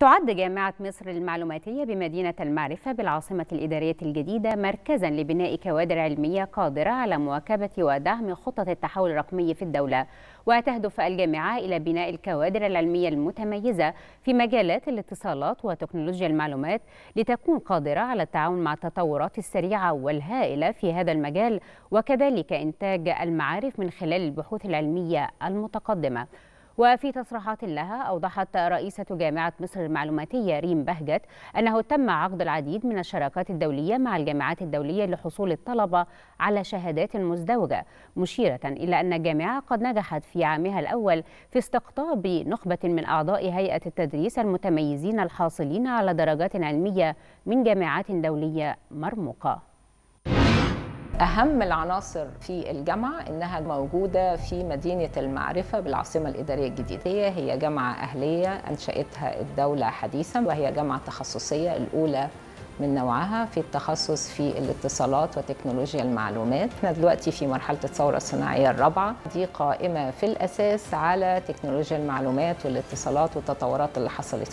تعد جامعة مصر المعلوماتية بمدينة المعرفة بالعاصمة الإدارية الجديدة مركزا لبناء كوادر علمية قادرة على مواكبة ودعم خطة التحول الرقمي في الدولة وتهدف الجامعة إلى بناء الكوادر العلمية المتميزة في مجالات الاتصالات وتكنولوجيا المعلومات لتكون قادرة على التعاون مع التطورات السريعة والهائلة في هذا المجال وكذلك إنتاج المعارف من خلال البحوث العلمية المتقدمة وفي تصريحات لها أوضحت رئيسة جامعة مصر المعلوماتية ريم بهجت أنه تم عقد العديد من الشراكات الدولية مع الجامعات الدولية لحصول الطلبة على شهادات مزدوجة مشيرة إلى أن الجامعة قد نجحت في عامها الأول في استقطاب نخبة من أعضاء هيئة التدريس المتميزين الحاصلين على درجات علمية من جامعات دولية مرموقة أهم العناصر في الجامعة إنها موجودة في مدينة المعرفة بالعاصمة الإدارية الجديدة هي جامعة أهلية أنشأتها الدولة حديثا وهي جامعة تخصصية الأولى من نوعها في التخصص في الاتصالات وتكنولوجيا المعلومات احنا دلوقتي في مرحلة الثورة الصناعية الرابعة دي قائمة في الأساس على تكنولوجيا المعلومات والاتصالات والتطورات اللي حصلت